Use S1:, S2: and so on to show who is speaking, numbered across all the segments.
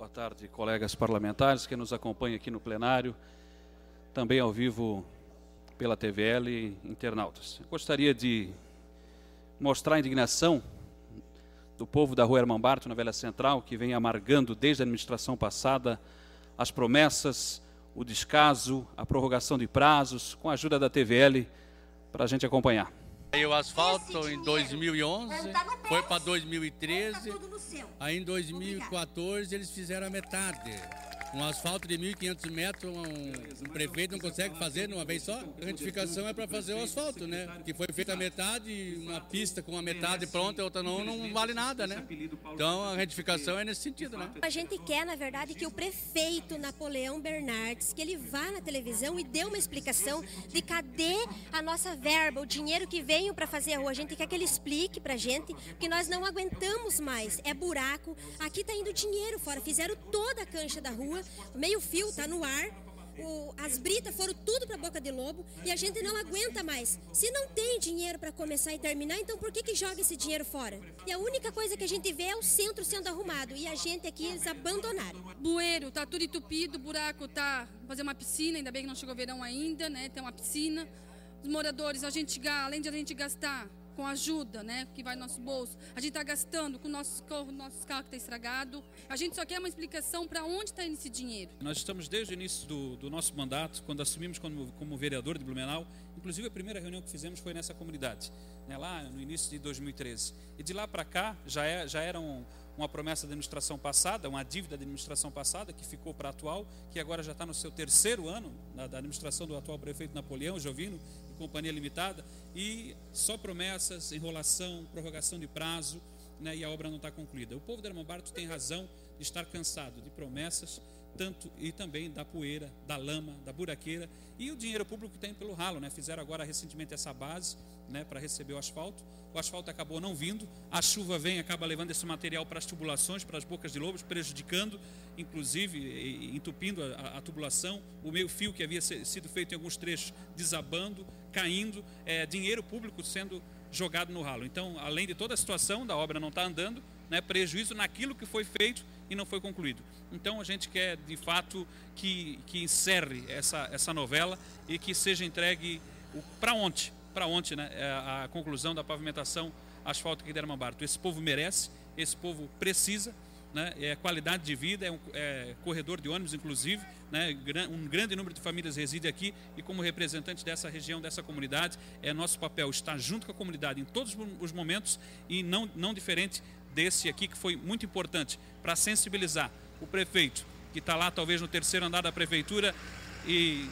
S1: Boa tarde, colegas parlamentares que nos acompanham aqui no plenário, também ao vivo pela TVL e internautas. Eu gostaria de mostrar a indignação do povo da Rua Herman Barto, na Velha Central, que vem amargando desde a administração passada as promessas, o descaso, a prorrogação de prazos, com a ajuda da TVL, para a gente acompanhar.
S2: Aí o asfalto em 2011, foi para 2013, aí em 2014 eles fizeram a metade. Um asfalto de 1.500 metros, um, um, prefeito não consegue fazer numa vez só. A retificação é para fazer o asfalto, né? Que foi feita a metade, uma pista com a metade pronta, e outra não, não vale nada, né? Então a retificação é nesse sentido, né? A
S1: gente quer, na verdade, que o prefeito Napoleão Bernardes, que ele vá na televisão e dê uma explicação de cadê a nossa verba, o dinheiro que veio para fazer a rua. A gente quer que ele explique para a gente, que nós não aguentamos mais. É buraco, aqui está indo dinheiro fora. Fizeram toda a cancha da rua, meio fio, tá no ar. O, as britas foram tudo para boca de lobo e a gente não aguenta mais. Se não tem dinheiro para começar e terminar, então por que que joga esse dinheiro fora? E a única coisa que a gente vê é o centro sendo arrumado e a gente aqui eles abandonaram. Bueiro, tá tudo entupido, buraco tá fazer uma piscina, ainda bem que não chegou verão ainda, né? Tem uma piscina. Os moradores, a gente além de a gente gastar com ajuda, né, que vai no nosso bolso. A gente está gastando com o nosso carro, nosso carro que está estragado. A gente só quer uma explicação para onde está indo esse dinheiro. Nós estamos desde o início do, do nosso mandato, quando assumimos como, como, vereador de Blumenau, inclusive a primeira reunião que fizemos foi nessa comunidade, né, lá no início de 2013. E de lá para cá já, é, já eram uma promessa da administração passada, uma dívida da administração passada que ficou para a atual, que agora já está no seu terceiro ano da, da administração do atual prefeito Napoleão Jovino e Companhia Limitada, e só promessas, enrolação, prorrogação de prazo, né, e a obra não está concluída. O povo de Hermambarto tem razão de estar cansado de promessas tanto e também da poeira, da lama, da buraqueira e o dinheiro público que tem pelo ralo, né? Fizeram agora recentemente essa base, né, para receber o asfalto. O asfalto acabou não vindo, a chuva vem, acaba levando esse material para as tubulações, para as bocas de lobos, prejudicando, inclusive entupindo a, a tubulação, o meio fio que havia sido feito em alguns trechos desabando, caindo, é, dinheiro público sendo jogado no ralo. Então, além de toda a situação da obra não estar tá andando, né, prejuízo naquilo que foi feito e não foi concluído. Então, a gente quer, de fato, que, que encerre essa, essa novela e que seja entregue para onde, para onde, né, é, a, conclusão da pavimentação asfalto aqui de Armambarto. Esse povo merece, esse povo precisa, né, é qualidade de vida, é um é, corredor de ônibus, inclusive. Né, um grande número de famílias reside aqui e, como representante dessa região, dessa comunidade, é nosso papel estar junto com a comunidade em todos os momentos e não, não diferente desse aqui, que foi muito importante para sensibilizar o prefeito, que está lá talvez no terceiro andar da prefeitura, e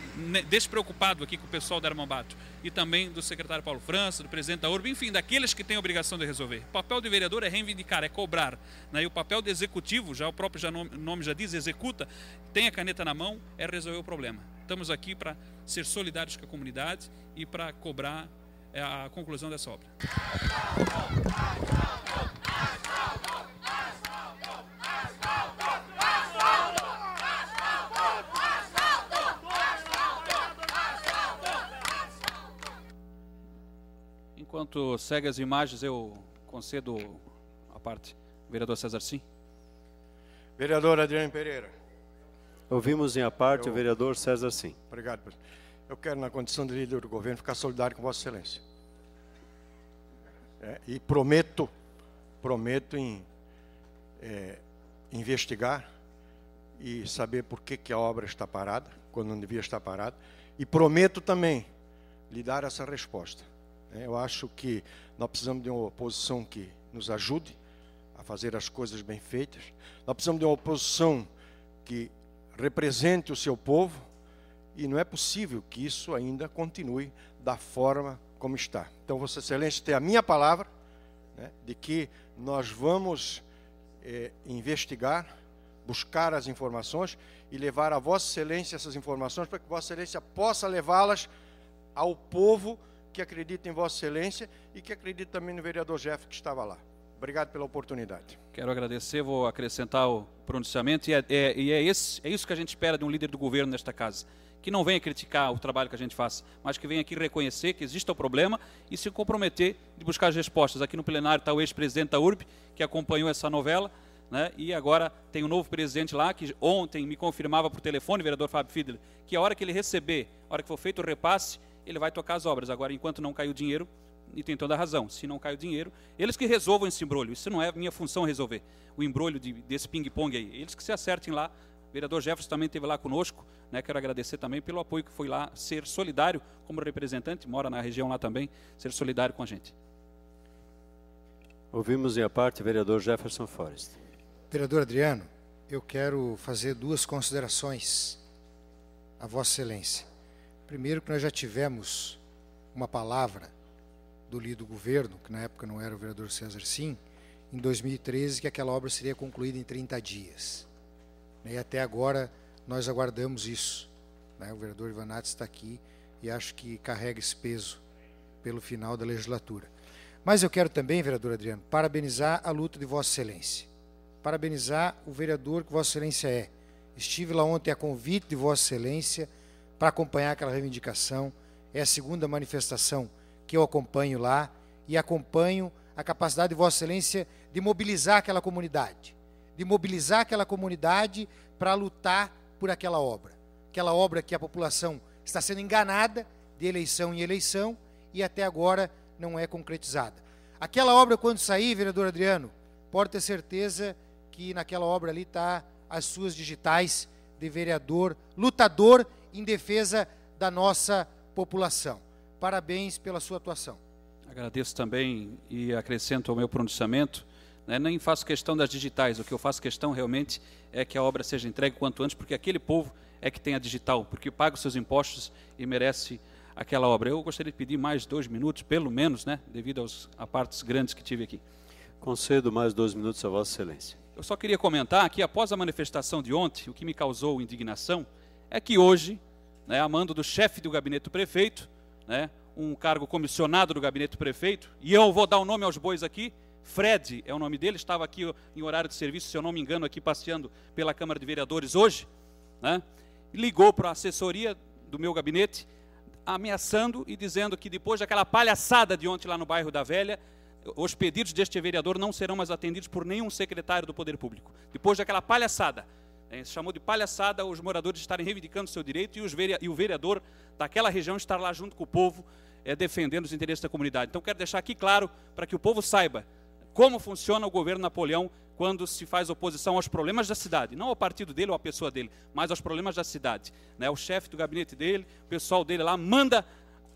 S1: despreocupado aqui com o pessoal da Armambato e também do secretário Paulo França, do presidente da URB, enfim, daqueles que têm a obrigação de resolver. O papel do vereador é reivindicar, é cobrar. Né? E o papel do executivo, já o próprio já nome, nome já diz, executa, tem a caneta na mão, é resolver o problema. Estamos aqui para ser solidários com a comunidade e para cobrar é, a conclusão dessa obra. Enquanto segue as imagens, eu concedo a parte. Vereador César Sim. Vereador Adriano
S2: Pereira. Ouvimos em a parte eu... o vereador César Sim. Obrigado, presidente. Eu quero, na condição de líder do governo, ficar solidário com Vossa Excelência. É, e prometo, prometo em é, investigar e saber por que, que a obra está parada, quando não devia estar parada, e prometo também lhe dar essa resposta. É, eu acho que nós precisamos de uma oposição que nos ajude a fazer as coisas bem feitas. Nós precisamos de uma oposição que represente o seu povo. E não é possível que isso ainda continue da forma como está. Então, Vossa Excelência tem a minha palavra né, de que nós vamos é, investigar, buscar as informações e levar a Vossa Excelência essas informações para que Vossa Excelência possa levá-las ao povo que acredita em Vossa Excelência e que acredita também no vereador Jeff, que estava lá. Obrigado pela oportunidade.
S1: Quero agradecer, vou acrescentar o pronunciamento, e é, é, e é, esse, é isso que a gente espera de um líder do governo nesta casa que não venha criticar o trabalho que a gente faz, mas que venha aqui reconhecer que existe o problema e se comprometer de buscar as respostas. Aqui no plenário está o ex-presidente da URB, que acompanhou essa novela, né? e agora tem um novo presidente lá, que ontem me confirmava por telefone, vereador Fábio Fidler, que a hora que ele receber, a hora que for feito o repasse, ele vai tocar as obras. Agora, enquanto não cai o dinheiro, e tem toda a razão, se não cai o dinheiro, eles que resolvam esse embrulho. Isso não é minha função resolver, o embrulho de, desse ping-pong aí. Eles que se acertem lá. O vereador Jefferson também esteve lá conosco. Né? Quero agradecer também pelo apoio que foi lá ser solidário como representante, mora na região lá também, ser solidário com a gente.
S2: Ouvimos em a parte o vereador Jefferson Forrest.
S3: Vereador Adriano, eu quero fazer duas considerações a Vossa Excelência. Primeiro que nós já tivemos uma palavra do líder do governo, que na época não era o vereador César Sim, em 2013 que aquela obra seria concluída em 30 dias. Né, e até agora nós aguardamos isso. Né. O vereador Ivanati está aqui e acho que carrega esse peso pelo final da legislatura. Mas eu quero também, vereador Adriano, parabenizar a luta de Vossa Excelência. Parabenizar o vereador que Vossa Excelência é. Estive lá ontem a convite de Vossa Excelência para acompanhar aquela reivindicação. É a segunda manifestação que eu acompanho lá e acompanho a capacidade de Vossa Excelência de mobilizar aquela comunidade, de mobilizar aquela comunidade para lutar por aquela obra. Aquela obra que a população está sendo enganada de eleição em eleição e até agora não é concretizada. Aquela obra, quando sair, vereador Adriano, pode ter certeza que naquela obra ali está as suas digitais de vereador, lutador em defesa da nossa população. Parabéns pela sua atuação.
S1: Agradeço também e acrescento ao meu pronunciamento. Né, nem faço questão das digitais, o que eu faço questão realmente é que a obra seja entregue quanto antes, porque aquele povo é que tem a digital, porque paga os seus impostos e merece aquela obra. Eu gostaria de pedir mais dois minutos, pelo menos, né, devido aos, a partes grandes que tive aqui. Concedo mais dois minutos a Vossa Excelência. Eu só queria comentar que após a manifestação de ontem, o que me causou indignação é que hoje, né, a mando do chefe do gabinete do prefeito, né, um cargo comissionado do gabinete do prefeito, e eu vou dar o um nome aos bois aqui, Fred é o nome dele, estava aqui em horário de serviço, se eu não me engano, aqui passeando pela Câmara de Vereadores hoje, né, ligou para a assessoria do meu gabinete, ameaçando e dizendo que depois daquela palhaçada de ontem lá no bairro da Velha, os pedidos deste vereador não serão mais atendidos por nenhum secretário do Poder Público. Depois daquela palhaçada, é, chamou de palhaçada os moradores estarem reivindicando seu direito e, os e o vereador daquela região estar lá junto com o povo, é, defendendo os interesses da comunidade. Então, quero deixar aqui claro para que o povo saiba como funciona o governo Napoleão quando se faz oposição aos problemas da cidade, não ao partido dele ou à pessoa dele, mas aos problemas da cidade. Né? O chefe do gabinete dele, o pessoal dele lá, manda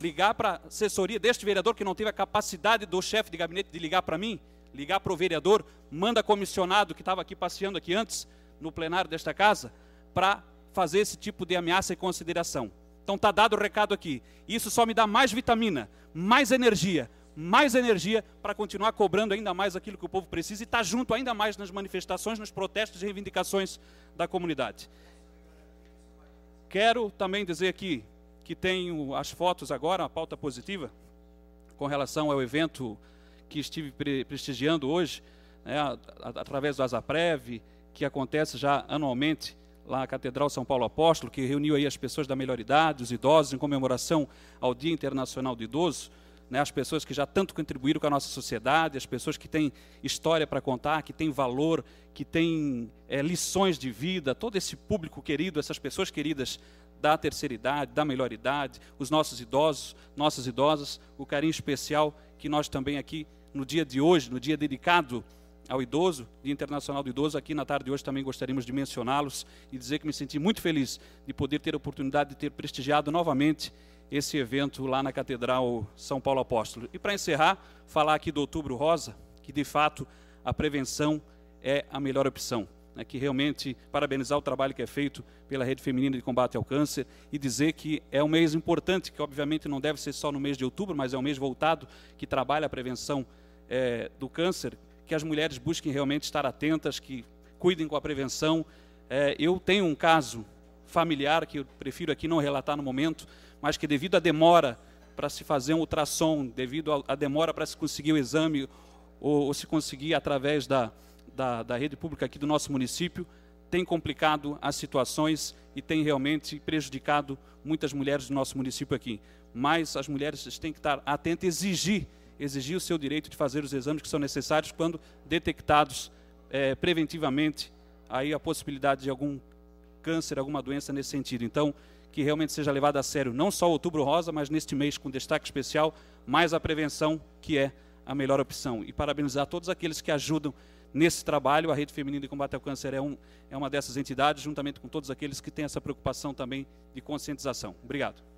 S1: ligar para a assessoria deste vereador que não teve a capacidade do chefe de gabinete de ligar para mim, ligar para o vereador, manda comissionado que estava aqui passeando aqui antes no plenário desta casa para fazer esse tipo de ameaça e consideração. Então tá dado o recado aqui. Isso só me dá mais vitamina, mais energia, mais energia para continuar cobrando ainda mais aquilo que o povo precisa e estar tá junto ainda mais nas manifestações, nos protestos e reivindicações da comunidade. Quero também dizer aqui que tem as fotos agora, a pauta positiva, com relação ao evento que estive prestigiando hoje, né, através do Azaprev, que acontece já anualmente lá na Catedral São Paulo Apóstolo, que reuniu aí as pessoas da melhor idade, os idosos, em comemoração ao Dia Internacional do Idoso, né, as pessoas que já tanto contribuíram com a nossa sociedade, as pessoas que têm história para contar, que têm valor, que têm é, lições de vida, todo esse público querido, essas pessoas queridas da terceira idade, da melhor idade, os nossos idosos, nossas idosas, o carinho especial que nós também aqui no dia de hoje, no dia dedicado ao idoso, Dia Internacional do Idoso, aqui na tarde de hoje também gostaríamos de mencioná-los e dizer que me senti muito feliz de poder ter a oportunidade de ter prestigiado novamente esse evento lá na Catedral São Paulo Apóstolo. E para encerrar, falar aqui do Outubro Rosa, que de fato a prevenção é a melhor opção né, que realmente parabenizar o trabalho que é feito pela Rede Feminina de Combate ao Câncer e dizer que é um mês importante, que obviamente não deve ser só no mês de outubro, mas é um mês voltado que trabalha a prevenção é, do câncer, que as mulheres busquem realmente estar atentas, que cuidem com a prevenção. É, eu tenho um caso familiar que eu prefiro aqui não relatar no momento, mas que devido à demora para se fazer um ultrassom, devido à demora para se conseguir o exame ou, ou se conseguir através da, da, da rede pública aqui do nosso município tem complicado as situações e tem realmente prejudicado muitas mulheres do nosso município aqui. Mas as mulheres têm que estar atentas, exigir, exigir o seu direito de fazer os exames que são necessários quando detectados é, preventivamente aí a possibilidade de algum câncer, alguma doença nesse sentido. Então, que realmente seja levado a sério, não só o Outubro Rosa, mas neste mês com destaque especial, mais a prevenção, que é a melhor opção. E parabenizar todos aqueles que ajudam nesse trabalho. A Rede Feminina de Combate ao Câncer é, um, é uma dessas entidades, juntamente com todos aqueles que têm essa preocupação também de conscientização. Obrigado.